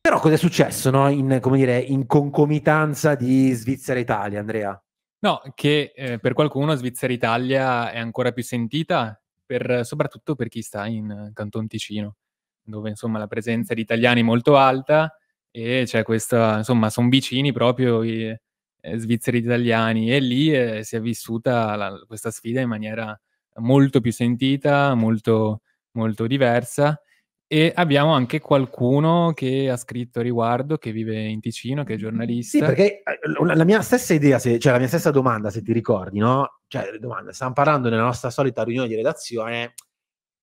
Però cosa è successo no? in, dire, in concomitanza di Svizzera-Italia, Andrea? No, che eh, per qualcuno Svizzera-Italia è ancora più sentita, per, soprattutto per chi sta in Canton Ticino, dove insomma la presenza di italiani è molto alta e c'è questa, insomma, sono vicini proprio i eh, svizzeri italiani e lì eh, si è vissuta la, questa sfida in maniera molto più sentita, molto, molto diversa e abbiamo anche qualcuno che ha scritto riguardo, che vive in Ticino, che è giornalista. Sì, perché eh, la mia stessa idea, se, cioè la mia stessa domanda, se ti ricordi, no? Cioè, domanda, stiamo parlando nella nostra solita riunione di redazione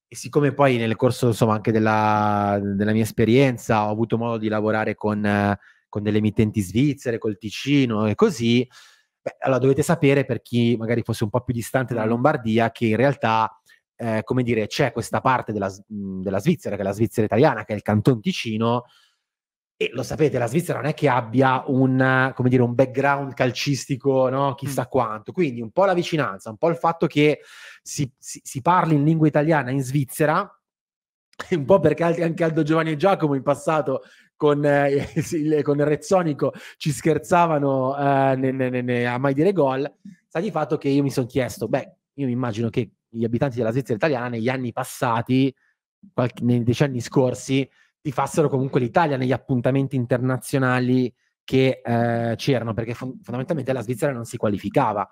e siccome poi nel corso, insomma, anche della, della mia esperienza ho avuto modo di lavorare con, con delle emittenti svizzere, col Ticino e così, beh, allora dovete sapere per chi magari fosse un po' più distante dalla mm. Lombardia che in realtà eh, come dire, c'è questa parte della, della, Svizzera, che è la Svizzera italiana, che è il Canton Ticino, e lo sapete, la Svizzera non è che abbia un, dire, un background calcistico no? chissà mm. quanto, quindi un po' la vicinanza, un po' il fatto che si, si, si parli in lingua italiana in Svizzera, un po' perché anche Aldo Giovanni e Giacomo in passato con, eh, con il Rezzonico ci scherzavano eh, ne, ne, ne, a mai dire gol, sta di fatto che io mi sono chiesto, beh, io mi immagino che gli abitanti della Svizzera italiana negli anni passati, qualche, nei decenni scorsi, tifassero comunque l'Italia negli appuntamenti internazionali che eh, c'erano, perché fond- fondamentalmente la Svizzera non si qualificava.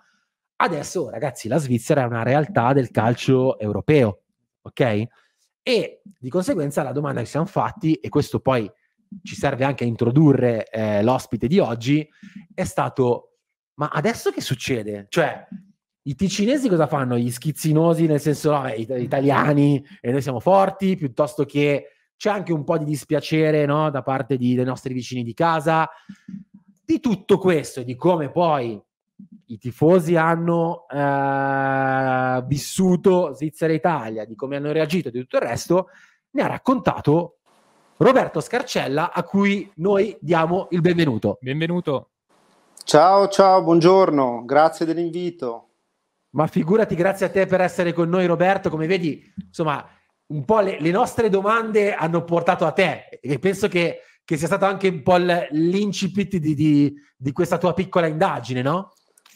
Adesso, ragazzi, la Svizzera è una realtà del calcio europeo, ok? E di conseguenza la domanda che siamo fatti, e questo poi ci serve anche a introdurre eh, l'ospite di oggi, è stato ma adesso che succede? Cioè, i ticinesi cosa fanno? Gli schizzinosi, nel senso no, it- italiani, e noi siamo forti, piuttosto che c'è anche un po' di dispiacere no, da parte di, dei nostri vicini di casa. Di tutto questo e di come poi i tifosi hanno eh, vissuto Svizzera e Italia, di come hanno reagito e di tutto il resto, ne ha raccontato Roberto Scarcella, a cui noi diamo il benvenuto. Benvenuto. Ciao, ciao, buongiorno, grazie dell'invito. Ma figurati, grazie a te per essere con noi, Roberto. Come vedi, insomma, un po' le, le nostre domande hanno portato a te e penso che, che sia stato anche un po' l'incipit di, di, di questa tua piccola indagine, no?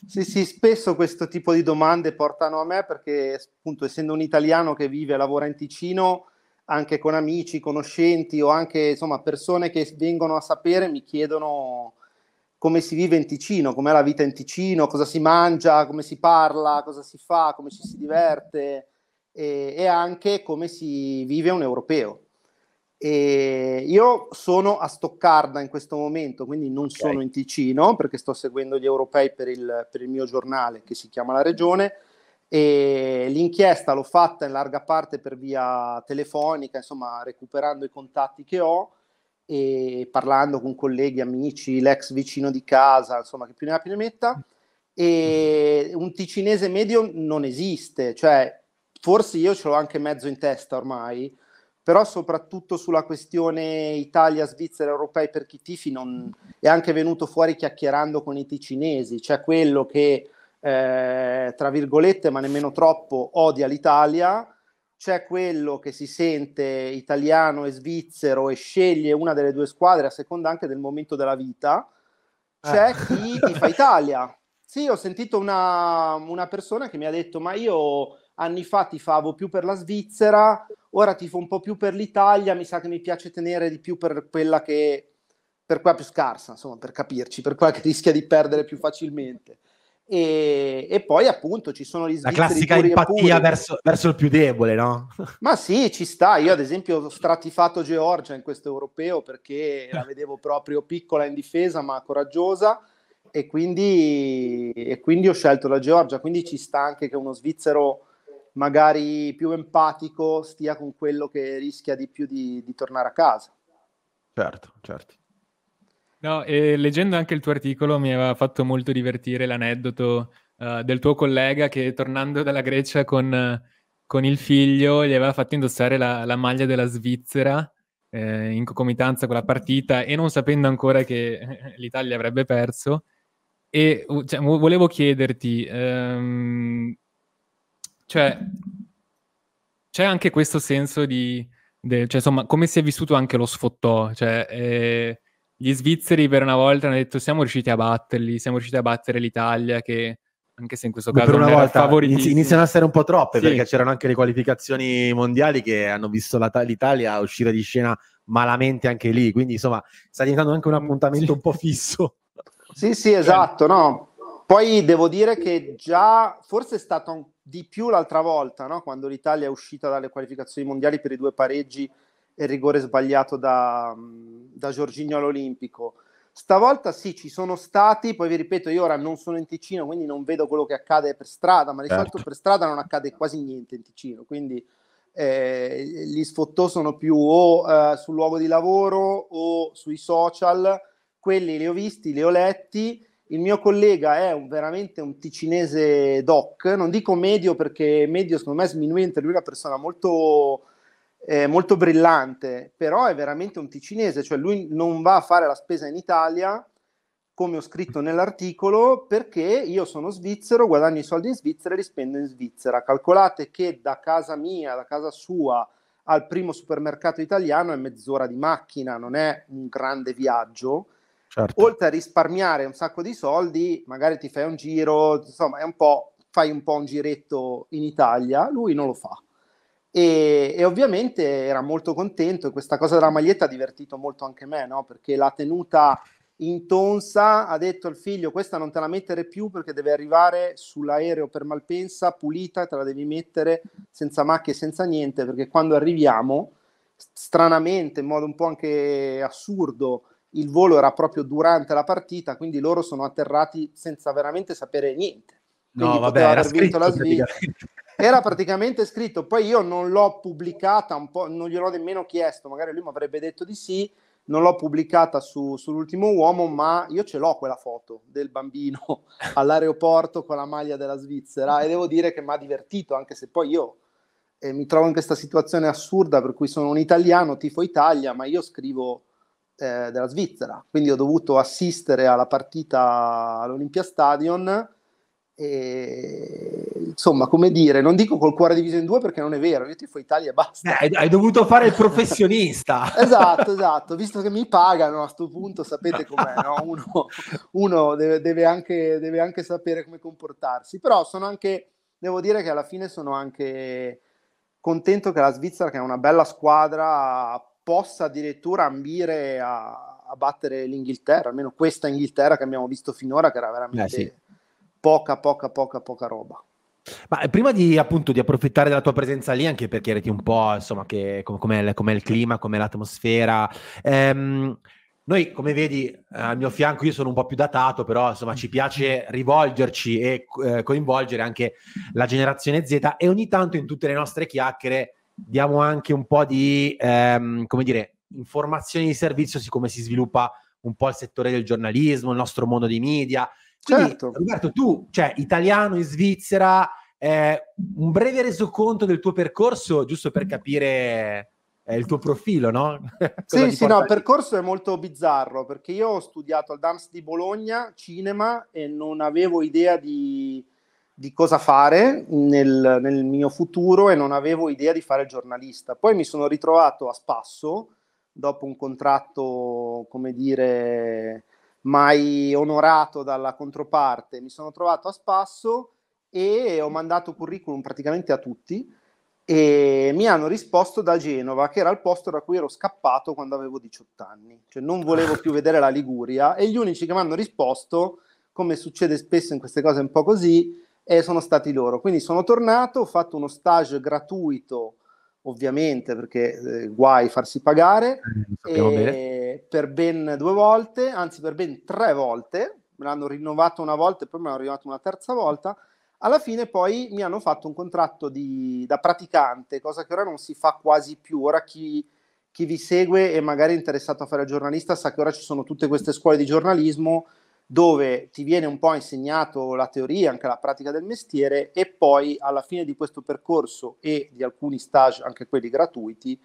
Sì, sì, spesso questo tipo di domande portano a me perché, appunto, essendo un italiano che vive e lavora in Ticino, anche con amici, conoscenti o anche insomma persone che vengono a sapere mi chiedono come si vive in Ticino, com'è la vita in Ticino, cosa si mangia, come si parla, cosa si fa, come ci si diverte e, e anche come si vive un europeo. E io sono a Stoccarda in questo momento, quindi non okay. sono in Ticino perché sto seguendo gli europei per il, per il mio giornale che si chiama La Regione e l'inchiesta l'ho fatta in larga parte per via telefonica, insomma recuperando i contatti che ho e parlando con colleghi, amici, l'ex vicino di casa, insomma, che più ne ha più ne metta, mm. e un ticinese medio non esiste, cioè forse io ce l'ho anche mezzo in testa ormai, però soprattutto sulla questione Italia-Svizzera europei per chi tifi non... è anche venuto fuori chiacchierando con i ticinesi, cioè quello che eh, tra virgolette ma nemmeno troppo odia l'Italia c'è quello che si sente italiano e svizzero e sceglie una delle due squadre a seconda anche del momento della vita, c'è eh. chi ti fa Italia. Sì, ho sentito una, una, persona che mi ha detto: Ma io anni fa ti favo più per la Svizzera, ora ti tifo un po' più per l'Italia. Mi sa che mi piace tenere di più per quella che per quella più scarsa, insomma, per capirci, per quella che rischia di perdere più facilmente. E, e, poi appunto ci sono gli svizzeri la classica empatia verso, verso, il più debole no? ma sì ci sta io ad esempio ho stratifato Georgia in questo europeo perché la vedevo proprio piccola in difesa ma coraggiosa e quindi, e quindi ho scelto la Georgia quindi ci sta anche che uno svizzero magari più empatico stia con quello che rischia di più di, di tornare a casa certo certo No, e leggendo anche il tuo articolo mi aveva fatto molto divertire l'aneddoto uh, del tuo collega che tornando dalla Grecia con, con il figlio gli aveva fatto indossare la, la maglia della Svizzera eh, in concomitanza con la partita e non sapendo ancora che eh, l'Italia avrebbe perso. E cioè, volevo chiederti, ehm, cioè, c'è anche questo senso di, de, cioè, insomma, come si è vissuto anche lo sfottò? Cioè, eh, gli svizzeri per una volta hanno detto siamo riusciti a batterli, siamo riusciti a battere l'Italia che anche se in questo caso per una volta iniziano a essere un po' troppe sì. perché c'erano anche le qualificazioni mondiali che hanno visto l'Italia uscire di scena malamente anche lì, quindi insomma sta diventando anche un appuntamento sì. un po' fisso. Sì, sì, esatto, no. Poi devo dire che già forse è stato di più l'altra volta, no? quando l'Italia è uscita dalle qualificazioni mondiali per i due pareggi il rigore sbagliato da, da Giorginio all'Olimpico. Stavolta sì, ci sono stati, poi vi ripeto, io ora non sono in Ticino, quindi non vedo quello che accade per strada, ma di certo. solito per strada non accade quasi niente in Ticino, quindi eh, gli sfottò sono più o eh, sul luogo di lavoro o sui social, quelli li ho visti, li ho letti. Il mio collega è un, veramente un ticinese doc, non dico medio perché medio secondo me sminuente, lui è una persona molto eh, molto brillante, però è veramente un ticinese, cioè lui non va a fare la spesa in Italia, come ho scritto nell'articolo, perché io sono svizzero, guadagno i soldi in Svizzera e li spendo in Svizzera. Calcolate che da casa mia, da casa sua, al primo supermercato italiano è mezz'ora di macchina, non è un grande viaggio. Certo. Oltre a risparmiare un sacco di soldi, magari ti fai un giro, insomma, un fai un po' un giretto in Italia, lui non lo fa. E, e, ovviamente era molto contento questa cosa della maglietta ha divertito molto anche me, no? perché l'ha tenuta in tonsa, ha detto al figlio questa non te la mettere più perché deve arrivare sull'aereo per Malpensa pulita, te la devi mettere senza macchie, senza niente, perché quando arriviamo, stranamente, in modo un po' anche assurdo, il volo era proprio durante la partita, quindi loro sono atterrati senza veramente sapere niente. Quindi no, vabbè, era scritto, la sveglia era praticamente scritto, poi io non l'ho pubblicata, un po', non gliel'ho nemmeno chiesto, magari lui mi avrebbe detto di sì, non l'ho pubblicata su, sull'ultimo uomo, ma io ce l'ho quella foto del bambino all'aeroporto con la maglia della Svizzera e devo dire che mi ha divertito, anche se poi io eh, mi trovo in questa situazione assurda per cui sono un italiano, tifo Italia, ma io scrivo eh, della Svizzera, quindi ho dovuto assistere alla partita all'Olympia Stadion e, insomma, come dire, non dico col cuore diviso in due perché non è vero, io ti fo Italia e basta. Eh, hai dovuto fare il professionista. esatto, esatto, visto che mi pagano a questo punto sapete com'è, no? uno, uno deve, deve, anche, deve, anche, sapere come comportarsi, però sono anche, devo dire che alla fine sono anche contento che la Svizzera, che è una bella squadra, possa addirittura ambire a, a battere l'Inghilterra, almeno questa Inghilterra che abbiamo visto finora, che era veramente... Eh sì poca, poca, poca, poca roba. Ma eh, prima di, appunto, di approfittare della tua presenza lì, anche per chiederti un po', insomma, che, com- com'è, il, com'è, il, clima, com'è l'atmosfera, ehm, noi, come vedi, eh, al mio fianco io sono un po' più datato, però insomma ci piace rivolgerci e eh, coinvolgere anche la generazione Z e ogni tanto in tutte le nostre chiacchiere diamo anche un po' di, ehm, come dire, informazioni di servizio siccome si sviluppa un po' il settore del giornalismo, il nostro mondo dei media, quindi, certo. Roberto, tu, cioè, italiano in Svizzera, eh, un breve resoconto del tuo percorso, giusto per capire eh, il tuo profilo, no? sì, sì, no, il percorso è molto bizzarro, perché io ho studiato al Dams di Bologna cinema e non avevo idea di, di cosa fare nel, nel mio futuro e non avevo idea di fare giornalista. Poi mi sono ritrovato a spasso, dopo un contratto, come dire mai onorato dalla controparte, mi sono trovato a spasso e ho mandato curriculum praticamente a tutti e mi hanno risposto da Genova, che era il posto da cui ero scappato quando avevo 18 anni, cioè non volevo più vedere la Liguria e gli unici che mi hanno risposto, come succede spesso in queste cose un po' così, eh, sono stati loro. Quindi sono tornato, ho fatto uno stage gratuito ovviamente perché eh, guai farsi pagare, eh, per ben due volte, anzi per ben tre volte, me l'hanno rinnovato una volta e poi me l'hanno rinnovato una terza volta, alla fine poi mi hanno fatto un contratto di, da praticante, cosa che ora non si fa quasi più, ora chi, chi vi segue e magari è interessato a fare giornalista sa che ora ci sono tutte queste scuole di giornalismo dove ti viene un po' insegnato la teoria, anche la pratica del mestiere e poi alla fine di questo percorso e di alcuni stage, anche quelli gratuiti,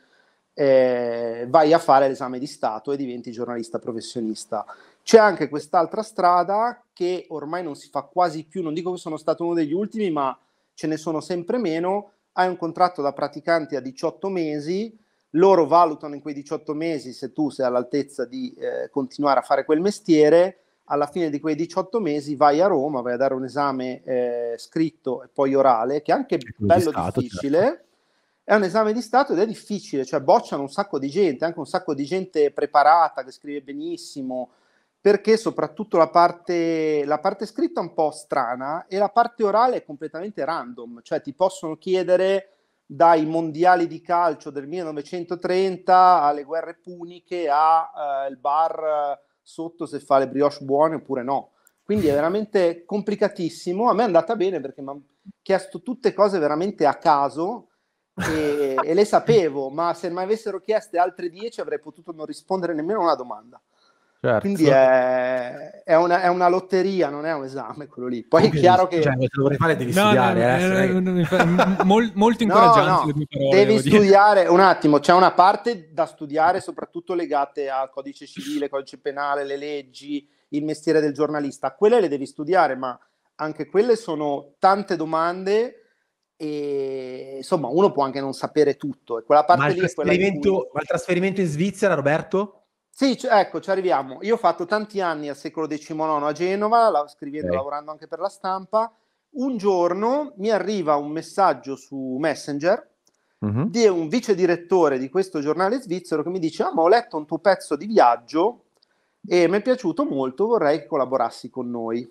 eh, vai a fare l'esame di Stato e diventi giornalista professionista. C'è anche quest'altra strada che ormai non si fa quasi più, non dico che sono stato uno degli ultimi, ma ce ne sono sempre meno. Hai un contratto da praticante a 18 mesi, loro valutano in quei 18 mesi se tu sei all'altezza di eh, continuare a fare quel mestiere alla fine di quei 18 mesi vai a Roma, vai a dare un esame eh, scritto e poi orale, che è anche è bello di stato, certo. difficile. Certo. È un esame di Stato ed è difficile, cioè bocciano un sacco di gente, anche un sacco di gente preparata, che scrive benissimo, perché soprattutto la parte, la parte scritta è un po' strana e la parte orale è completamente random, cioè ti possono chiedere dai mondiali di calcio del 1930 alle guerre puniche al eh, bar sotto se fa le brioche buone oppure no. Quindi è veramente complicatissimo. A me è andata bene perché mi ha chiesto tutte cose veramente a caso e, e le sapevo, ma se mi avessero chieste altre 10 avrei potuto non rispondere nemmeno a una domanda. Certo. Quindi è, è, una, è, una, lotteria, non è un esame quello lì. Poi Comunque, è chiaro che... Cioè, se dovrei fare devi no, studiare. No, eh, eh mol, molto incoraggiante no, parole, Devi studiare, dire. un attimo, c'è una parte da studiare soprattutto legate al codice civile, codice penale, le leggi, il mestiere del giornalista. Quelle le devi studiare, ma anche quelle sono tante domande e insomma uno può anche non sapere tutto. E quella parte ma lì è quella cui... Ma il trasferimento in Svizzera, Roberto? Sì, c- ecco, ci arriviamo. Io ho fatto tanti anni al secolo XIX a Genova, la- scrivendo, okay. lavorando anche per la stampa. Un giorno mi arriva un messaggio su Messenger mm-hmm. di un vice direttore di questo giornale svizzero che mi dice: Ah, ma ho letto un tuo pezzo di viaggio e mi è piaciuto molto, vorrei che collaborassi con noi.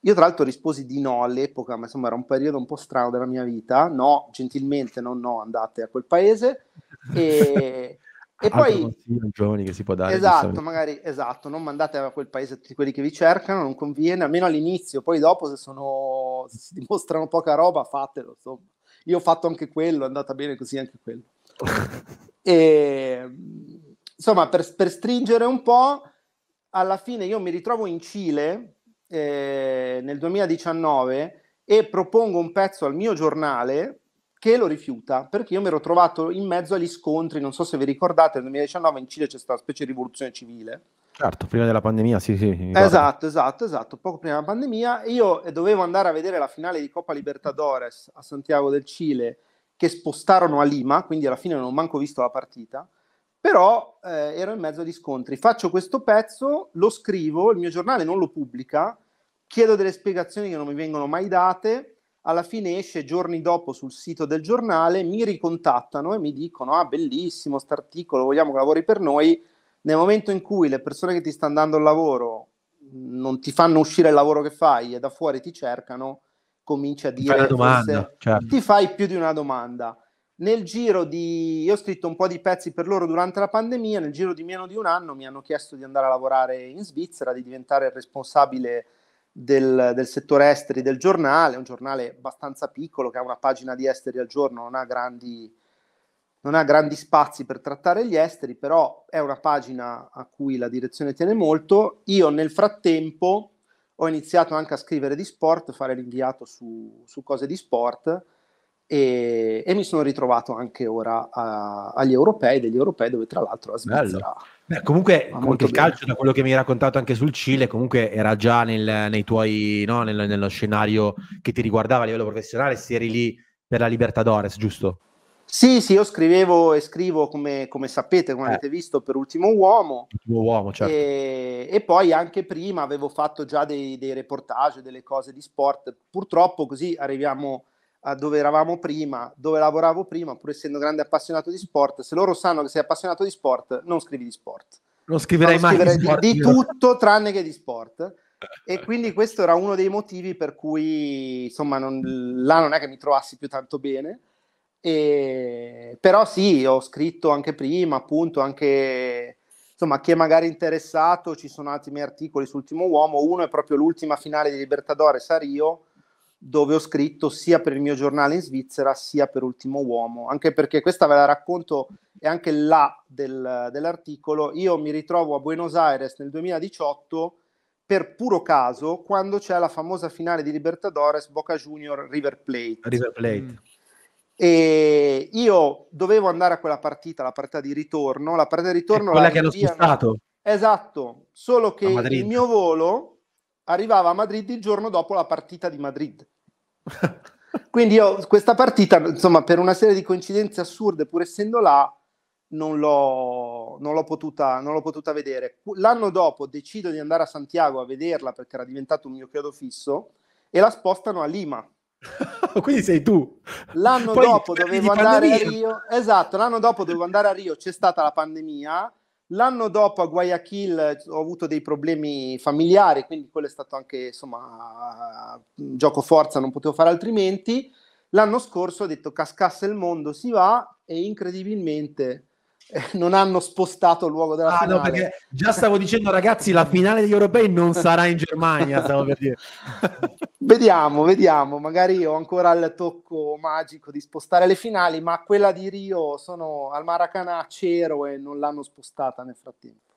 Io tra l'altro risposi di no all'epoca, ma insomma era un periodo un po' strano della mia vita, no, gentilmente, non no, andate a quel paese. E, e Altro poi giovani che si può dare esatto, magari esatto, non mandate a quel paese tutti quelli che vi cercano, non conviene, almeno all'inizio, poi dopo se sono se si dimostrano poca roba, fatelo, insomma. Io ho fatto anche quello, è andata bene così anche quello. e, ehm, insomma, per, per, stringere un po', alla fine io mi ritrovo in Cile eh, nel 2019 e propongo un pezzo al mio giornale che lo rifiuta, perché io mi ero trovato in mezzo agli scontri, non so se vi ricordate, nel 2019 in Cile c'è stata una specie di rivoluzione civile. Certo, prima della pandemia, sì, sì. Esatto, esatto, esatto, poco prima della pandemia. Io eh, dovevo andare a vedere la finale di Coppa Libertadores a Santiago del Cile, che spostarono a Lima, quindi alla fine non ho manco visto la partita, però eh, ero in mezzo agli scontri. Faccio questo pezzo, lo scrivo, il mio giornale non lo pubblica, chiedo delle spiegazioni che non mi vengono mai date, alla fine esce giorni dopo sul sito del giornale, mi ricontattano e mi dicono, ah bellissimo questo articolo, vogliamo che lavori per noi. Nel momento in cui le persone che ti stanno dando il lavoro non ti fanno uscire il lavoro che fai e da fuori ti cercano, cominci a dire... Fai domanda, certo. Ti fai più di una domanda. Nel giro di... Io ho scritto un po' di pezzi per loro durante la pandemia, nel giro di meno di un anno mi hanno chiesto di andare a lavorare in Svizzera, di diventare il responsabile del, del, settore esteri del giornale, un giornale abbastanza piccolo che ha una pagina di esteri al giorno, non ha grandi, non ha grandi spazi per trattare gli esteri, però è una pagina a cui la direzione tiene molto. Io nel frattempo ho iniziato anche a scrivere di sport, fare l'inviato su, su cose di sport e, e, mi sono ritrovato anche ora a, agli europei, degli europei dove tra l'altro la Svizzera... Bello Beh, comunque, comunque il calcio, da quello che mi hai raccontato anche sul Cile, comunque era già nel, tuoi, no? nel, nello scenario che ti riguardava a livello professionale, se eri lì per la Libertadores, giusto? Sì, sì, io scrivevo e scrivo come, come sapete, come eh. avete visto, per Ultimo Uomo. Ultimo Uomo, certo. E, e poi anche prima avevo fatto già dei, dei reportage, delle cose di sport. Purtroppo così arriviamo a dove eravamo prima, dove lavoravo prima, pur essendo grande appassionato di sport, se loro sanno che sei appassionato di sport, non scrivi di sport. Non scriverei non mai scriverei di, sport, di, di tutto tranne che di sport. E quindi questo era uno dei motivi per cui, insomma, non, là non è che mi trovassi più tanto bene. E, però sì, ho scritto anche prima, appunto, anche insomma, chi è magari interessato, ci sono altri miei articoli sull'ultimo Uomo. Uno è proprio l'ultima finale di Libertadores a Rio, dove ho scritto sia per il mio giornale in Svizzera sia per Ultimo Uomo, anche perché questa ve la racconto è anche là del, dell'articolo. Io mi ritrovo a Buenos Aires nel 2018 per puro caso quando c'è la famosa finale di Libertadores Boca Junior River Plate. River Plate. Mm. E io dovevo andare a quella partita, la partita di ritorno, la partita di ritorno è quella che hanno spostato. Esatto, solo che il mio volo arrivava a Madrid il giorno dopo la partita di Madrid. Quindi io questa partita, insomma, per una serie di coincidenze assurde, pur essendo là, non l'ho, non l'ho, potuta, non l'ho potuta vedere. L'anno dopo decido di andare a Santiago a vederla perché era diventato un mio credo fisso e la spostano a Lima. Quindi sei tu. L'anno Poi dopo dovevo andare a Rio. Esatto, l'anno dopo dovevo andare a Rio, c'è stata la pandemia L'anno dopo a Guayaquil eh, ho avuto dei problemi familiari, quindi quello è stato anche insomma gioco forza, non potevo fare altrimenti. L'anno scorso ho detto cascasse il mondo, si va e incredibilmente eh, non hanno spostato il luogo della ah, finale. No, perché già stavo dicendo ragazzi, la finale degli europei non sarà in Germania, stavo per dire. Vediamo, vediamo, magari ho ancora il tocco magico di spostare le finali, ma quella di Rio sono al Maracanã a c'ero e non l'hanno spostata nel frattempo.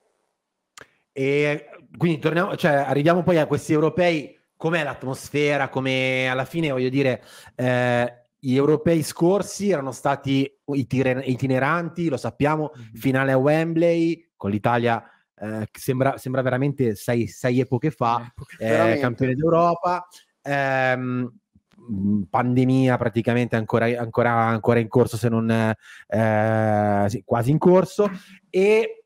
E quindi torniamo, cioè arriviamo poi a questi europei, com'è l'atmosfera, come alla fine voglio dire, eh, gli europei scorsi erano stati itineranti, lo sappiamo, mm-hmm. finale a Wembley con l'Italia eh, sembra, sembra, veramente sei, sei epoche fa, eh, campione d'Europa ehm, pandemia praticamente ancora, ancora, ancora in corso, se non eh, sì, quasi in corso, e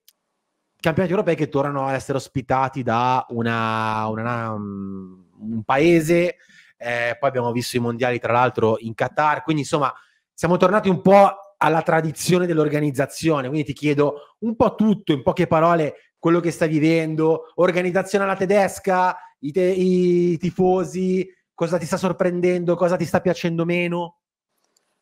campionati europei che tornano ad essere ospitati da una, una, una, un paese. Eh, poi abbiamo visto i mondiali, tra l'altro, in Qatar. Quindi, insomma, siamo tornati un po' alla tradizione dell'organizzazione. Quindi ti chiedo un po' tutto, in poche parole, quello che stai vivendo, organizzazione alla tedesca, i, te- i tifosi, cosa ti sta sorprendendo, cosa ti sta piacendo meno?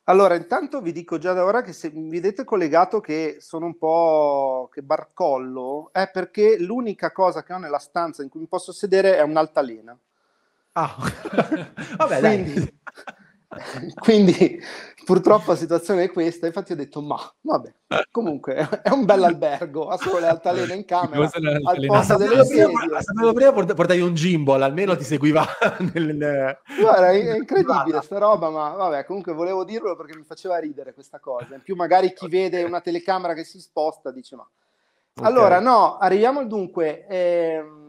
Allora, intanto vi dico già da ora che se mi vedete collegato che sono un po' che barcollo, è perché l'unica cosa che ho nella stanza in cui mi posso sedere è un'altalena. Ah, vabbè, Quindi, Quindi purtroppo la situazione è questa, infatti ho detto ma vabbè, comunque è un bel albergo, ha solo le altalene in camera, al posto delle prima, sapevo prima portavi un gimbal, almeno ti seguiva. Nel... Guarda, è incredibile questa roba, ma vabbè, comunque volevo dirlo perché mi faceva ridere questa cosa, in più magari chi vede una telecamera che si sposta dice ma... Okay. Allora, no, arriviamo dunque... Ehm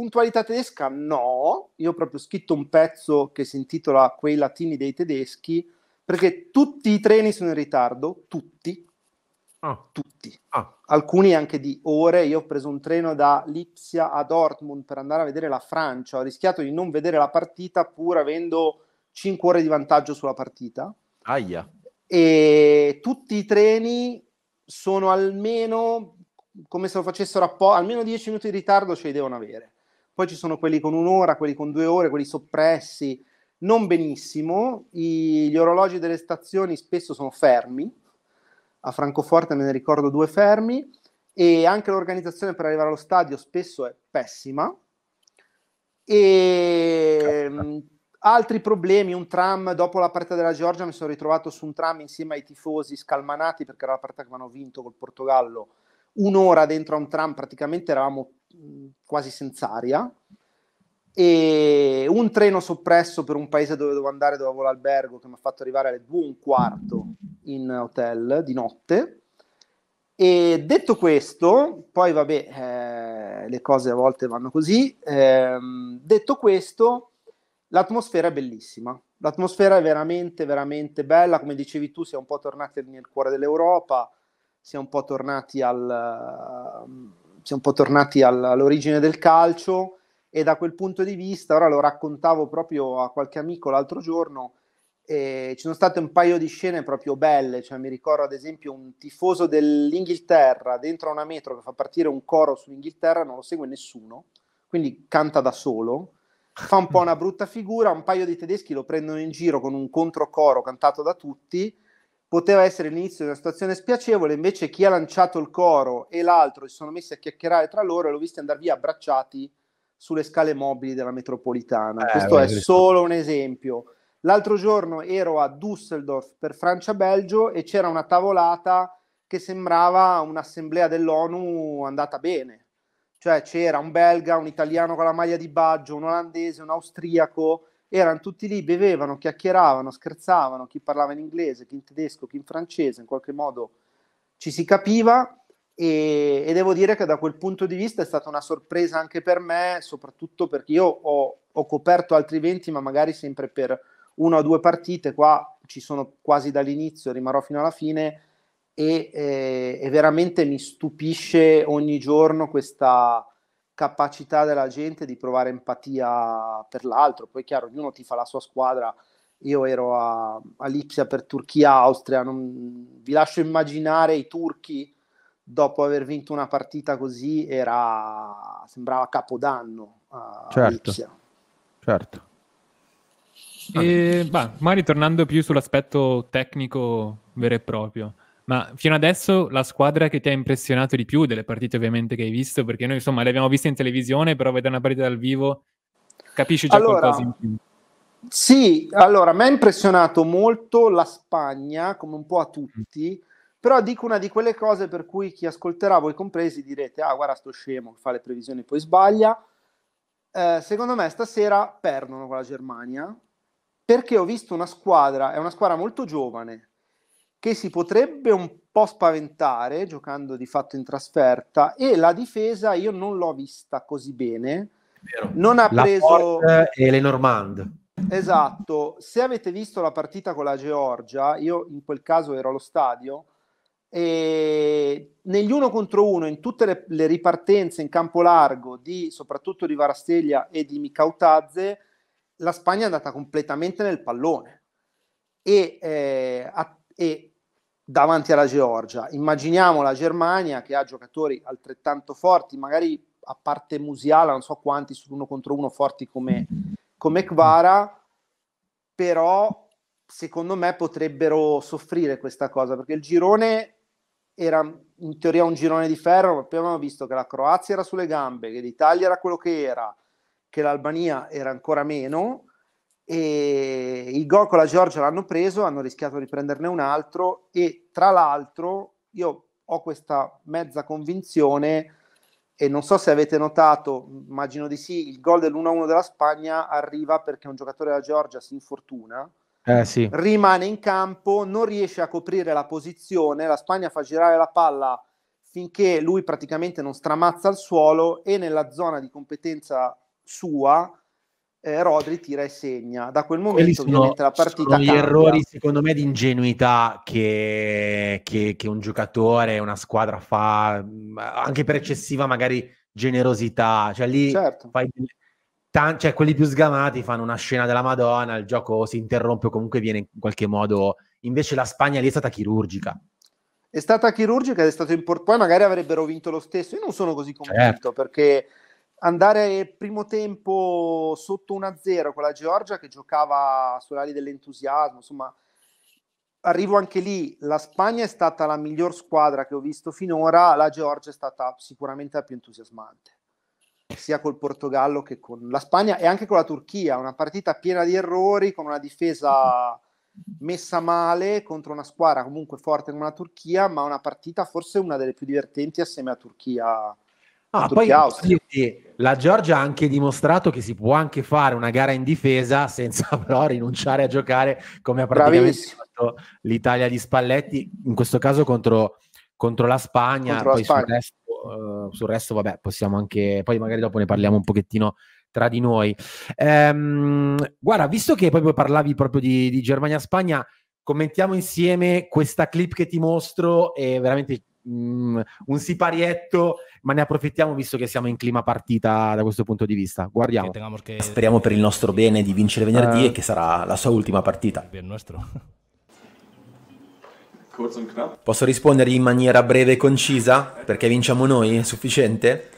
Puntualità tedesca? No, io ho proprio scritto un pezzo che si intitola Quei latini dei tedeschi, perché tutti i treni sono in ritardo, tutti, ah. tutti, ah. alcuni anche di ore. Io ho preso un treno da Lipsia a Dortmund per andare a vedere la Francia, ho rischiato di non vedere la partita pur avendo 5 ore di vantaggio sulla partita. Aia. E tutti i treni sono almeno come se lo facessero apposta, almeno 10 minuti di ritardo ce li devono avere poi ci sono quelli con un'ora, quelli con due ore, quelli soppressi, non benissimo, I, gli orologi delle stazioni spesso sono fermi, a Francoforte me ne ricordo due fermi, e anche l'organizzazione per arrivare allo stadio spesso è pessima, e altri problemi, un tram dopo la partita della Georgia mi sono ritrovato su un tram insieme ai tifosi scalmanati perché era la partita che avevano vinto col Portogallo, un'ora dentro a un tram praticamente eravamo Mm, quasi senza aria e un treno soppresso per un paese dove devo andare, dove avevo l'albergo, che mi ha fatto arrivare alle due e un quarto in hotel di notte. E detto questo, poi vabbè, eh, le cose a volte vanno così, eh, detto questo, l'atmosfera è bellissima, l'atmosfera è veramente, veramente bella, come dicevi tu, siamo un po' tornati nel cuore dell'Europa, siamo un po' tornati al... Uh, siamo un po' tornati all'origine del calcio e da quel punto di vista, ora lo raccontavo proprio a qualche amico l'altro giorno, eh, ci sono state un paio di scene proprio belle, cioè mi ricordo ad esempio un tifoso dell'Inghilterra dentro a una metro che fa partire un coro sull'Inghilterra, non lo segue nessuno, quindi canta da solo, fa un po' una brutta figura, un paio di tedeschi lo prendono in giro con un controcoro cantato da tutti poteva essere l'inizio di una situazione spiacevole, invece chi ha lanciato il coro e l'altro si sono messi a chiacchierare tra loro e l'ho visto andare via abbracciati sulle scale mobili della metropolitana. Eh, Questo è visto. solo un esempio. L'altro giorno ero a Düsseldorf per Francia-Belgio e c'era una tavolata che sembrava un'assemblea dell'ONU andata bene. Cioè c'era un belga, un italiano con la maglia di Baggio, un olandese, un austriaco, erano tutti lì, bevevano, chiacchieravano, scherzavano, chi parlava in inglese, chi in tedesco, chi in francese, in qualche modo ci si capiva e, e devo dire che da quel punto di vista è stata una sorpresa anche per me, soprattutto perché io ho, ho coperto altri eventi, ma magari sempre per una o due partite, qua ci sono quasi dall'inizio, rimarrò fino alla fine e, e, eh, e veramente mi stupisce ogni giorno questa capacità della gente di provare empatia per l'altro. Poi è chiaro, ognuno ti fa la sua squadra. Io ero a, a Lipsia per Turchia-Austria, non, vi lascio immaginare i turchi dopo aver vinto una partita così era, sembrava capodanno a certo, Lipsia. Certo. E, bah, ma ritornando più sull'aspetto tecnico vero e proprio, ma fino adesso la squadra che ti ha impressionato di più, delle partite ovviamente che hai visto, perché noi insomma le abbiamo viste in televisione, però vedere una partita dal vivo capisci già allora, qualcosa in più. Sì, allora mi ha impressionato molto la Spagna, come un po' a tutti, però dico una di quelle cose per cui chi ascolterà, voi compresi, direte, ah guarda sto scemo fa le previsioni e poi sbaglia. Eh, secondo me stasera perdono con la Germania, perché ho visto una squadra, è una squadra molto giovane, che si potrebbe un po' spaventare giocando di fatto in trasferta e la difesa io non l'ho vista così bene. Vero. Non ha la preso Porte e le Normand. Esatto, se avete visto la partita con la Georgia, io in quel caso ero allo stadio e negli uno contro uno in tutte le, le ripartenze in campo largo di soprattutto di Varasteglia e di Micautazze la Spagna è andata completamente nel pallone e, eh, a, e davanti alla Georgia. Immaginiamo la Germania che ha giocatori altrettanto forti, magari a parte Musiala, non so quanti sull'uno contro uno forti come, come Kvara, però secondo me potrebbero soffrire questa cosa perché il girone era in teoria un girone di ferro, ma poi abbiamo visto che la Croazia era sulle gambe, che l'Italia era quello che era, che l'Albania era ancora meno e il gol con la Georgia l'hanno preso, hanno rischiato di prenderne un altro e tra l'altro io ho questa mezza convinzione e non so se avete notato, immagino di sì, il gol dell'1-1 della Spagna arriva perché un giocatore della Georgia si infortuna, eh, sì. rimane in campo, non riesce a coprire la posizione, la Spagna fa girare la palla finché lui praticamente non stramazza al suolo e nella zona di competenza sua eh, Rodri tira e segna. Da quel momento sono, ovviamente la partita sono gli cambia. errori secondo me di ingenuità che, che, che, un giocatore, una squadra fa mm, anche per eccessiva magari generosità, cioè lì certo. fai Tan- cioè, quelli più sgamati fanno una scena della Madonna, il gioco si interrompe o comunque viene in qualche modo. Invece la Spagna lì è stata chirurgica. È stata chirurgica ed è stato importante. Poi magari avrebbero vinto lo stesso. Io non sono così convinto certo. perché andare primo tempo sotto 1-0 con la Georgia che giocava sull'ali dell'entusiasmo, insomma, arrivo anche lì, la Spagna è stata la miglior squadra che ho visto finora, la Georgia è stata sicuramente la più entusiasmante, sia col Portogallo che con la Spagna e anche con la Turchia, una partita piena di errori, con una difesa messa male contro una squadra comunque forte come la Turchia, ma una partita forse una delle più divertenti assieme a Turchia Ah, poi la Georgia ha anche dimostrato che si può anche fare una gara in difesa senza però rinunciare a giocare come ha praticamente Bravissimo. fatto l'Italia di Spalletti, in questo caso contro, contro la Spagna, contro poi la Spagna. Sul, resto, uh, sul resto vabbè possiamo anche, poi magari dopo ne parliamo un pochettino tra di noi. Ehm, guarda, visto che proprio parlavi proprio di, di Germania-Spagna, commentiamo insieme questa clip che ti mostro e veramente Mm, un siparietto, ma ne approfittiamo visto che siamo in clima partita da questo punto di vista. Guardiamo. Que... Speriamo per il nostro bene di vincere venerdì uh... e eh. che sarà la sua ultima partita. Posso rispondergli in maniera breve e concisa? Perché vinciamo noi? È sufficiente?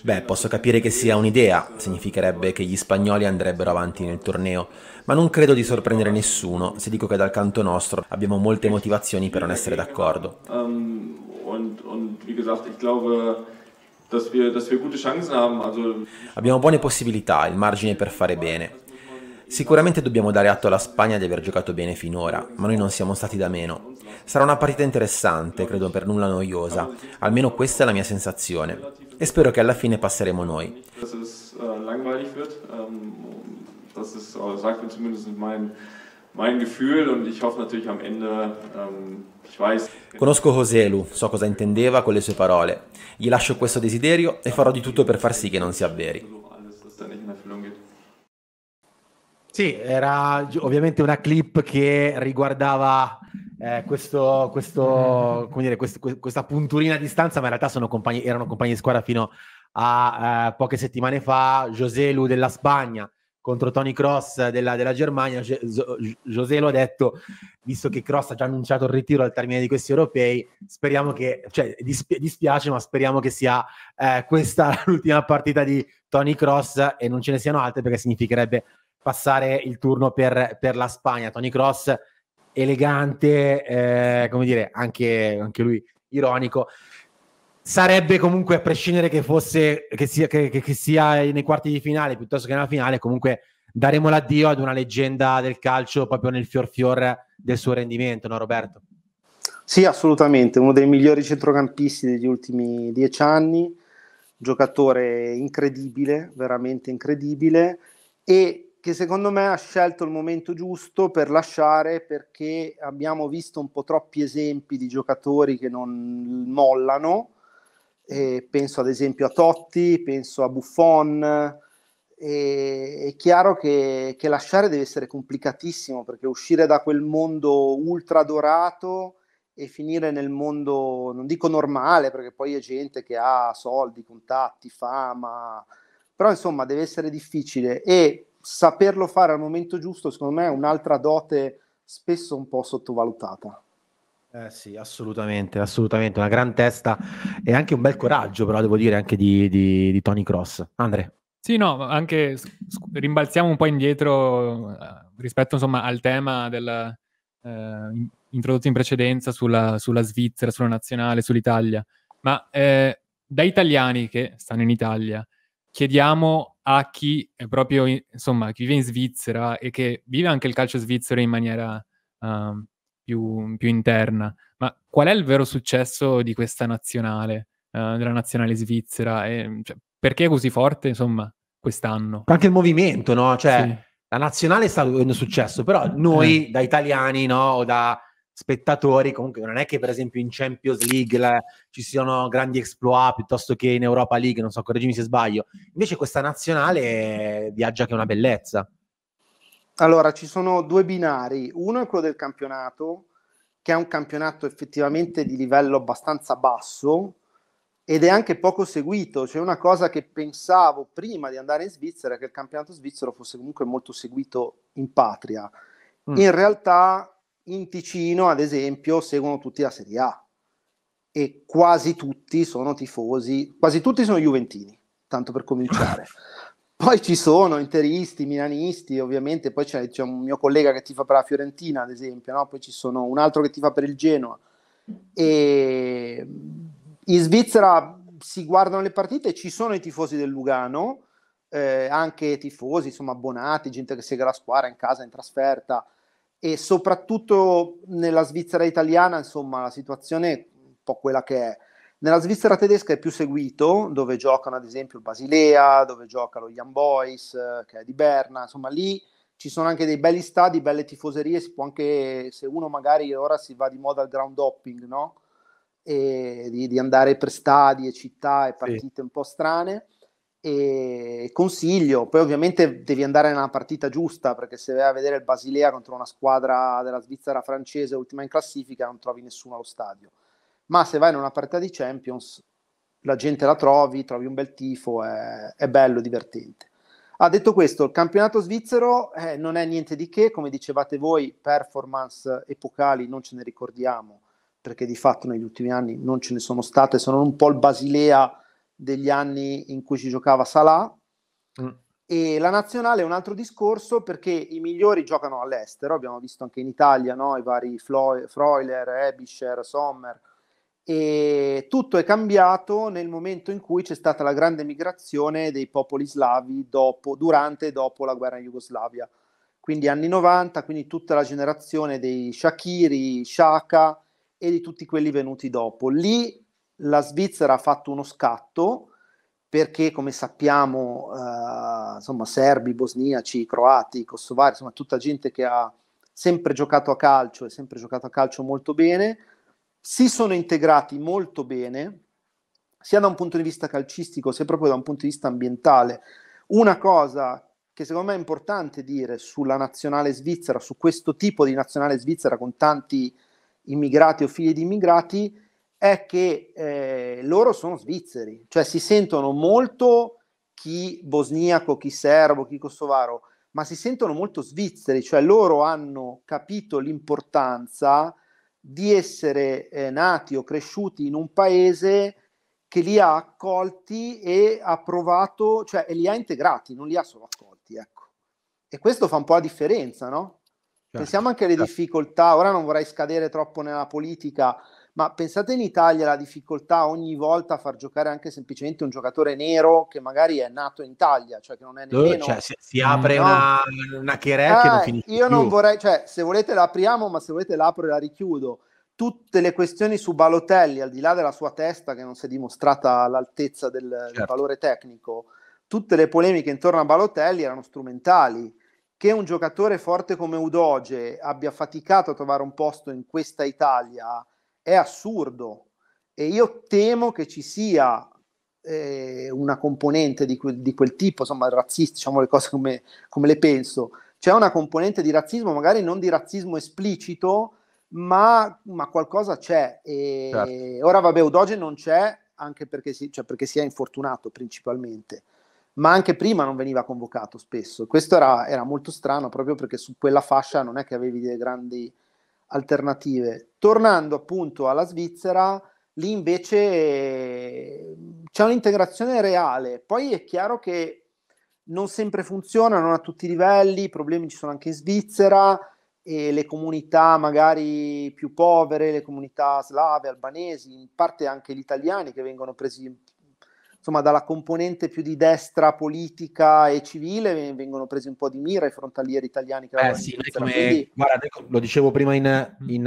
Beh, posso capire che sia un'idea, significherebbe che gli spagnoli andrebbero avanti nel torneo, ma non credo di sorprendere nessuno se dico che dal canto nostro abbiamo molte motivazioni per non essere d'accordo. Abbiamo buone possibilità, il margine per fare bene. Sicuramente dobbiamo dare atto alla Spagna di aver giocato bene finora, ma noi non siamo stati da meno. Sarà una partita interessante, credo per nulla noiosa, almeno questa è la mia sensazione, e spero che alla fine passeremo noi. Das ist, äh, ähm, äh, sagt ähm, Conosco Joselu, so cosa intendeva con le sue parole. Gli lascio questo desiderio e farò di tutto per far sì che non si avveri. Sì, era ovviamente una clip che riguardava eh, questo, questo, dire, questo, questa punturina a distanza, ma in realtà compagni, erano compagni di squadra fino a eh, poche settimane fa, Joselu della Spagna contro Tony Cross della, della Germania, G- G- ha detto, visto che Cross ha già annunciato il ritiro al termine di questi europei, speriamo che, cioè dispi- dispiace, ma speriamo che sia eh, questa l'ultima partita di Tony Cross e non ce ne siano altre perché significherebbe passare il turno per, per la Spagna. Tony Cross, elegante, eh, come dire, anche, anche, lui ironico. Sarebbe comunque, a prescindere che, fosse, che, sia, che, che sia nei quarti di finale piuttosto che nella finale, comunque daremo l'addio ad una leggenda del calcio proprio nel fior fior del suo rendimento, no Roberto? Sì, assolutamente, uno dei migliori centrocampisti degli ultimi dieci anni, giocatore incredibile, veramente incredibile e che secondo me ha scelto il momento giusto per lasciare perché abbiamo visto un po' troppi esempi di giocatori che non mollano. Eh, penso ad esempio a Totti, penso a Buffon. Eh, è chiaro che, che, lasciare deve essere complicatissimo perché uscire da quel mondo ultra dorato e finire nel mondo, non dico normale, perché poi è gente che ha soldi, contatti, fama, però insomma deve essere difficile e saperlo fare al momento giusto, secondo me, è un'altra dote spesso un po' sottovalutata. Eh sì, assolutamente, assolutamente, una gran testa e anche un bel coraggio, però devo dire, anche di, di, di Tony Cross. Andre. Sì, no, anche rimbalziamo un po' indietro eh, rispetto insomma, al tema del, eh, introdotto in precedenza sulla, sulla, Svizzera, sulla nazionale, sull'Italia, ma eh, da italiani che stanno in Italia, chiediamo a chi è proprio, insomma, chi vive in Svizzera e che vive anche il calcio svizzero in maniera uh, più, più, interna, ma qual è il vero successo di questa nazionale, uh, della nazionale svizzera? E, cioè, perché è così forte, insomma, quest'anno? Anche il movimento, no? Cioè, sì. la nazionale è stato un successo, però noi eh. da italiani, no, o da spettatori, comunque non è che per esempio in Champions League la, ci siano grandi exploit piuttosto che in Europa League, non so, correggimi se sbaglio. Invece questa nazionale eh, viaggia che è una bellezza. Allora, ci sono due binari. Uno è quello del campionato, che è un campionato effettivamente di livello abbastanza basso ed è anche poco seguito. Cioè, una cosa che pensavo prima di andare in Svizzera che il campionato svizzero fosse comunque molto seguito in patria. Mm. In realtà in Ticino, ad esempio, seguono tutti la Serie A e quasi tutti sono tifosi, quasi tutti sono juventini, tanto per cominciare. Poi ci sono interisti, milanisti, ovviamente, poi c'è, c'è un mio collega che tifa per la Fiorentina, ad esempio, no? poi ci sono un altro che tifa per il Genoa. E in Svizzera si guardano le partite, ci sono i tifosi del Lugano, eh, anche tifosi, insomma, abbonati, gente che segue la squadra in casa, in trasferta, e soprattutto nella Svizzera italiana, insomma, la situazione è un po' quella che è. Nella Svizzera tedesca è più seguito, dove giocano ad esempio il Basilea, dove gioca lo Young Boys, eh, che è di Berna, insomma lì ci sono anche dei belli stadi, belle tifoserie, si può anche, se uno magari ora si va di moda al ground hopping, no? E di, di andare per stadi e città e partite sì. un po' strane. E consiglio, poi ovviamente devi andare nella partita giusta perché se vai a vedere il Basilea contro una squadra della Svizzera francese ultima in classifica non trovi nessuno allo stadio, ma se vai in una partita di Champions la gente la trovi, trovi un bel tifo, è, è bello, divertente. Ha ah, detto questo, il campionato svizzero eh, non è niente di che, come dicevate voi, performance epocali non ce ne ricordiamo perché di fatto negli ultimi anni non ce ne sono state, sono un po' il Basilea degli anni in cui si giocava Salah. Mm. E la nazionale è un altro discorso perché i migliori giocano all'estero, abbiamo visto anche in Italia no? i vari Flo- Freuler, Ebischer, Sommer, e tutto è cambiato nel momento in cui c'è stata la grande migrazione dei popoli slavi dopo, durante e dopo la guerra in Jugoslavia. Quindi anni 90, quindi tutta la generazione dei Shakiri, Shaka e di tutti quelli venuti dopo. Lì la Svizzera ha fatto uno scatto perché come sappiamo eh, insomma serbi, bosniaci, croati, kosovari, insomma tutta gente che ha sempre giocato a calcio e sempre giocato a calcio molto bene, si sono integrati molto bene sia da un punto di vista calcistico sia proprio da un punto di vista ambientale. Una cosa che secondo me è importante dire sulla nazionale svizzera, su questo tipo di nazionale svizzera con tanti immigrati o figli di immigrati, è che eh, loro sono svizzeri, cioè si sentono molto chi bosniaco, chi serbo, chi kosovaro, ma si sentono molto svizzeri, cioè loro hanno capito l'importanza di essere eh, nati o cresciuti in un paese che li ha accolti e ha provato, cioè e li ha integrati, non li ha solo accolti, ecco. E questo fa un po' la differenza, no? Certo. Pensiamo anche alle certo. difficoltà, ora non vorrei scadere troppo nella politica, ma pensate in Italia la difficoltà ogni volta a far giocare anche semplicemente un giocatore nero che magari è nato in Italia, cioè che non è nemmeno... Cioè, si apre mm, no. una, una eh, che non eh, finisce Io più. non vorrei, cioè, se volete la apriamo, ma se volete l'apro e la richiudo. Tutte le questioni su Balotelli, al di là della sua testa che non si è dimostrata all'altezza del, certo. del valore tecnico, tutte le polemiche intorno a Balotelli erano strumentali che un giocatore forte come Udoge abbia faticato a trovare un posto in questa Italia è assurdo e io temo che ci sia eh, una componente di, que- di, quel tipo, insomma, razzisti, diciamo le cose come, come le penso, c'è una componente di razzismo, magari non di razzismo esplicito, ma, ma, qualcosa c'è. E certo. Ora, vabbè, Udoge non c'è anche perché si, cioè perché si, è infortunato principalmente, ma anche prima non veniva convocato spesso. Questo era, era, molto strano proprio perché su quella fascia non è che avevi dei grandi alternative. Tornando appunto alla Svizzera, lì invece ehm, c'è un'integrazione reale. Poi è chiaro che non sempre funziona, non a tutti i livelli, i problemi ci sono anche in Svizzera e le comunità magari più povere, le comunità slave, albanesi, in parte anche gli italiani che vengono presi insomma, dalla componente più di destra politica e civile vengono presi un po' di mira i frontalieri italiani. Che eh sì, noi come, quindi... guarda, ecco, lo dicevo prima in, mm. in,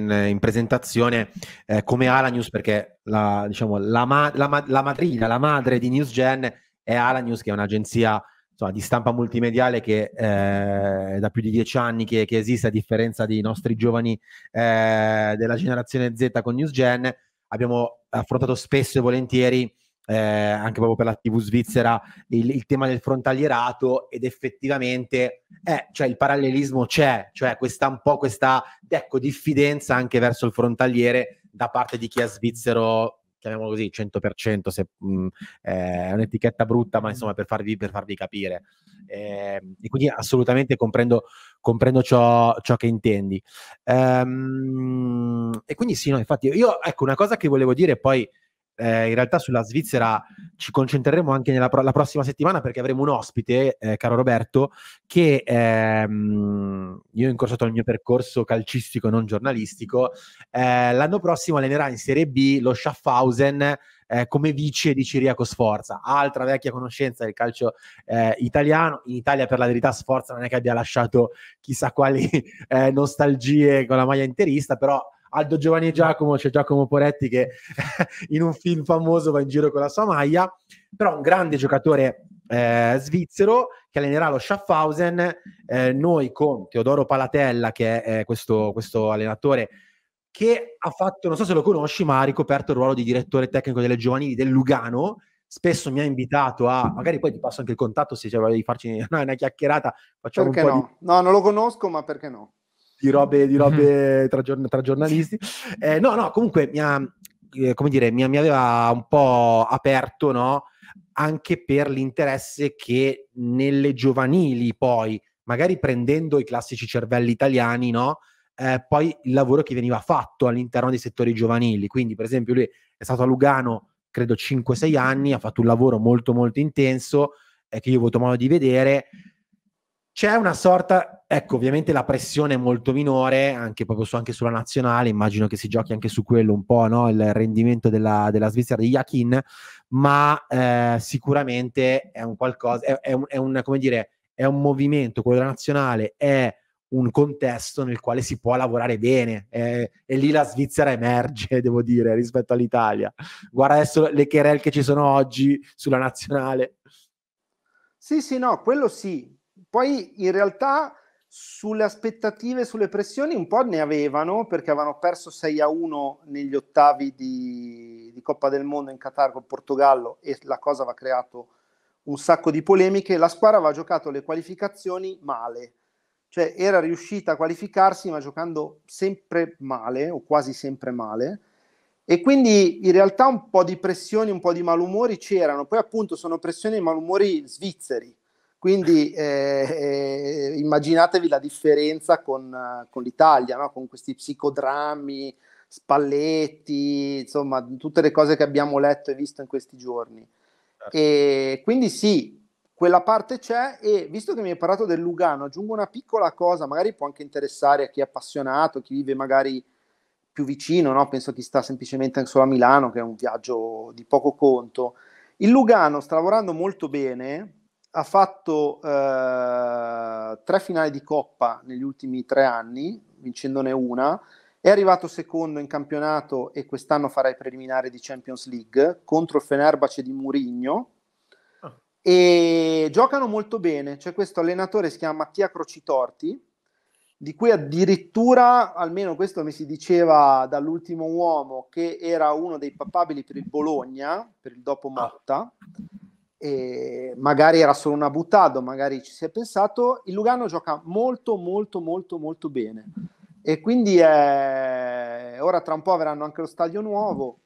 in, in presentazione, eh, come Ala News, perché la, diciamo, la, ma, la, la, madrina, la madre di NewsGen è Ala News, che è un'agenzia insomma, di stampa multimediale che eh, da più di dieci anni che, che, esiste, a differenza dei nostri giovani eh, della generazione Z con NewsGen. Abbiamo affrontato spesso e volentieri eh, anche proprio per la TV svizzera, il, il tema del frontalierato ed effettivamente eh, cioè il parallelismo c'è, cioè questa un po' questa ecco, diffidenza anche verso il frontaliere da parte di chi è svizzero chiamiamolo così, 100%, se, mh, mm, eh, è un'etichetta brutta, ma insomma per farvi, per farvi capire. Eh, e quindi assolutamente comprendo, comprendo ciò, ciò, che intendi. Ehm, e quindi sì, no, infatti io, ecco, una cosa che volevo dire poi, eh, in realtà sulla Svizzera ci concentreremo anche nella pro- prossima settimana perché avremo un ospite, eh, caro Roberto, che ehm, io ho incorsato il mio percorso calcistico non giornalistico. Eh, l'anno prossimo allenerà in Serie B lo Schaffhausen eh, come vice di Ciriaco Sforza, altra vecchia conoscenza del calcio eh, italiano. In Italia, per la verità, Sforza non è che abbia lasciato chissà quali eh, nostalgie con la maglia interista, però Aldo Giovanni e Giacomo, c'è Giacomo Poretti che in un film famoso va in giro con la sua maglia, però un grande giocatore eh, svizzero che allenerà lo Schaffhausen, eh, noi con Teodoro Palatella che è eh, questo, questo allenatore che ha fatto, non so se lo conosci, ma ha ricoperto il ruolo di direttore tecnico delle giovanili del Lugano, spesso mi ha invitato a magari poi ti passo anche il contatto se cioè, volevi farci una, una chiacchierata facciamo perché un po no? Di... no non lo conosco ma perché no di robe, di robe mhm. tra, tra, giornalisti. Eh, no, no, comunque mi ha, eh, come dire, mi, mi aveva un po' aperto, no? Anche per l'interesse che nelle giovanili poi, magari prendendo i classici cervelli italiani, no? Eh, poi il lavoro che veniva fatto all'interno dei settori giovanili. Quindi, per esempio, lui è stato a Lugano, credo 5-6 anni, ha fatto un lavoro molto molto intenso eh, che io ho avuto modo di vedere c'è una sorta, ecco, ovviamente la pressione è molto minore, anche proprio su, anche sulla nazionale, immagino che si giochi anche su quello un po', no? il rendimento della, della Svizzera di Yakin, ma eh, sicuramente è un qualcosa, è, è, un, è, un, come dire, è un movimento, quello della nazionale è un contesto nel quale si può lavorare bene eh, e lì la Svizzera emerge, devo dire, rispetto all'Italia. Guarda adesso le querelle che ci sono oggi sulla nazionale. Sì, sì, no, quello sì, poi in realtà sulle aspettative, sulle pressioni un po' ne avevano perché avevano perso 6 a 1 negli ottavi di, di Coppa del Mondo in Qatar col Portogallo e la cosa aveva creato un sacco di polemiche. La squadra aveva giocato le qualificazioni male, cioè era riuscita a qualificarsi ma giocando sempre male o quasi sempre male. E quindi in realtà un po' di pressioni, un po' di malumori c'erano. Poi appunto sono pressioni e malumori svizzeri quindi eh, eh, immaginatevi la differenza con, con l'Italia, no? con questi psicodrammi, Spalletti, insomma, tutte le cose che abbiamo letto e visto in questi giorni. Certo. E quindi sì, quella parte c'è e visto che mi hai parlato del Lugano, aggiungo una piccola cosa, magari può anche interessare a chi è appassionato, chi vive magari più vicino, no? penso a chi sta semplicemente solo a Milano, che è un viaggio di poco conto. Il Lugano sta lavorando molto bene ha fatto eh, tre finali di coppa negli ultimi tre anni, vincendone una, è arrivato secondo in campionato e quest'anno farà i preliminari di Champions League contro il Fenerbahce di Murigno. Ah. E giocano molto bene. C'è questo allenatore, si chiama Mattia Crocitorti, di cui addirittura, almeno questo mi si diceva dall'ultimo uomo, che era uno dei papabili per il Bologna, per il dopo ah. Motta. Oh e magari era solo una buttata, magari ci si è pensato, il Lugano gioca molto molto molto molto bene e quindi è... ora tra un po' avranno anche lo stadio nuovo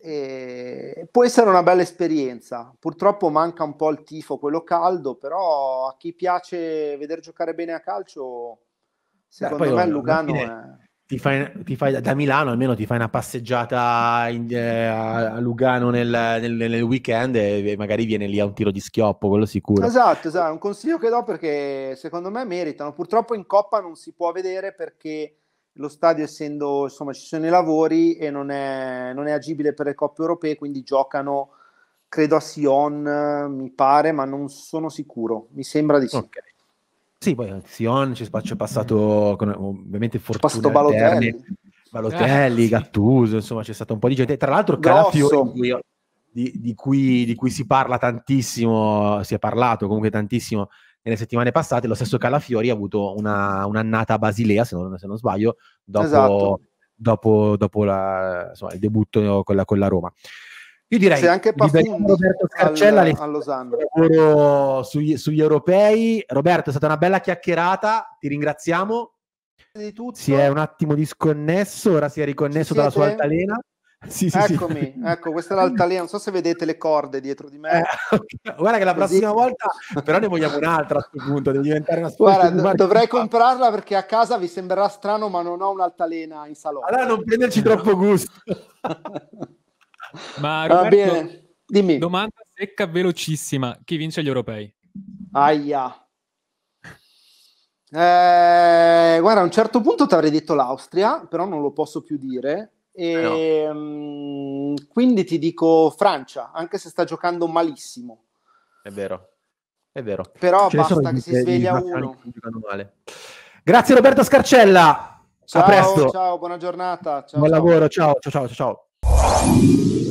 e può essere una bella esperienza. Purtroppo manca un po' il tifo, quello caldo, però a chi piace vedere giocare bene a calcio, secondo Beh, me il Lugano è ti fai, ti fai, da Milano almeno ti fai una passeggiata in, eh, a Lugano nel, nel, nel weekend e, magari viene lì a un tiro di schioppo, quello sicuro. Esatto, esatto, un consiglio che do perché secondo me meritano. Purtroppo in Coppa non si può vedere perché lo stadio essendo, insomma, ci sono i lavori e non è, non è agibile per le coppe europee, quindi giocano credo a Sion, mi pare, ma non sono sicuro, mi sembra di sì. Okay. Sì, poi Sion ci è passato con, ovviamente Fortuna passato Balotelli, Eterni, Balotelli eh, Gattuso, insomma c'è stato un po' di gente. Tra l'altro Calafiori, di, di, cui, di cui si parla tantissimo, si è parlato comunque tantissimo nelle settimane passate, lo stesso Calafiori ha avuto una, un'annata a Basilea, se non, se non sbaglio, dopo, esatto. dopo, dopo la, insomma, il debutto con la, con la Roma. Io direi se anche Pafun Roberto Scarcella al, a Losanna lavoro sugli, sugli, europei. Roberto, è stata una bella chiacchierata, ti ringraziamo. Si è un attimo disconnesso, ora si è riconnesso dalla sua altalena. Sì, sì, Eccomi, sì. ecco, questa è l'altalena, non so se vedete le corde dietro di me. Eh, okay. Guarda che la prossima volta però ne vogliamo un'altra a questo punto, Devo diventare una squadra. Guarda, di dovrei comprarla perché a casa vi sembrerà strano, ma non ho un'altalena in salone. Allora non prenderci troppo gusto. Ma Roberto, Va bene. Dimmi. domanda secca, velocissima. Chi vince gli europei? Aia. Eh, guarda, a un certo punto ti avrei detto l'Austria, però non lo posso più dire. E, eh no. Ehm, quindi ti dico Francia, anche se sta giocando malissimo. È vero, è vero. Però Ce basta che si sveglia uno. Grazie Roberto Scarcella. Ciao, a presto. ciao, buona giornata. Ciao, buon ciao. lavoro, ciao, ciao, ciao. ciao.